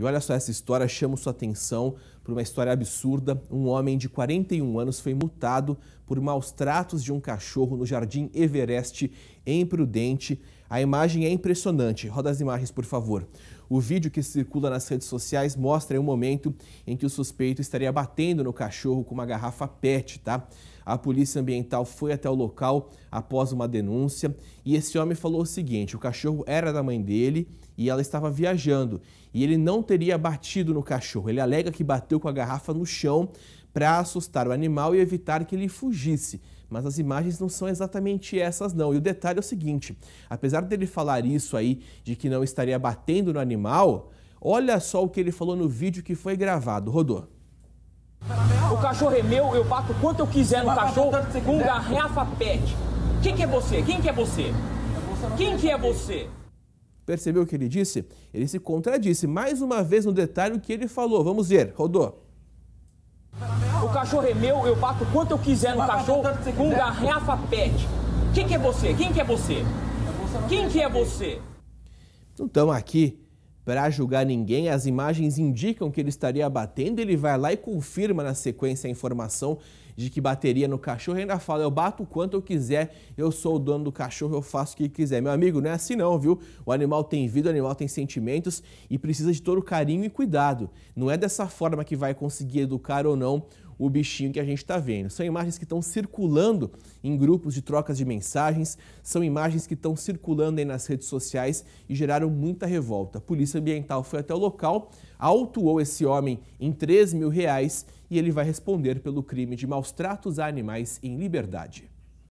E olha só, essa história chama sua atenção por uma história absurda, um homem de 41 anos foi multado por maus tratos de um cachorro no Jardim Everest, em Prudente. A imagem é impressionante. Roda as imagens, por favor. O vídeo que circula nas redes sociais mostra o um momento em que o suspeito estaria batendo no cachorro com uma garrafa PET, tá? A polícia ambiental foi até o local após uma denúncia e esse homem falou o seguinte: o cachorro era da mãe dele e ela estava viajando e ele não teria batido no cachorro. Ele alega que bateu bateu com a garrafa no chão para assustar o animal e evitar que ele fugisse. Mas as imagens não são exatamente essas, não. E o detalhe é o seguinte: apesar dele falar isso aí, de que não estaria batendo no animal, olha só o que ele falou no vídeo que foi gravado. Rodô. O cachorro é meu, eu bato quanto eu quiser no cachorro com garrafa pet. Quem que é você? Quem que é você? Quem que é você? Percebeu o que ele disse? Ele se contradisse mais uma vez no detalhe o que ele falou. Vamos ver, Rodou. O cachorro é meu, eu bato quanto eu quiser no cachorro com garrafa pet. Quem que é você? Quem que é você? Quem que é você? Então aqui para julgar ninguém, as imagens indicam que ele estaria batendo, ele vai lá e confirma na sequência a informação de que bateria no cachorro e ainda fala: eu bato quanto eu quiser, eu sou o dono do cachorro, eu faço o que quiser. Meu amigo, não é assim não, viu? O animal tem vida, o animal tem sentimentos e precisa de todo carinho e cuidado. Não é dessa forma que vai conseguir educar ou não o bichinho que a gente está vendo. São imagens que estão circulando em grupos de trocas de mensagens, são imagens que estão circulando aí nas redes sociais e geraram muita revolta. A Polícia Ambiental foi até o local, autuou esse homem em 3 mil reais e ele vai responder pelo crime de maus tratos a animais em liberdade.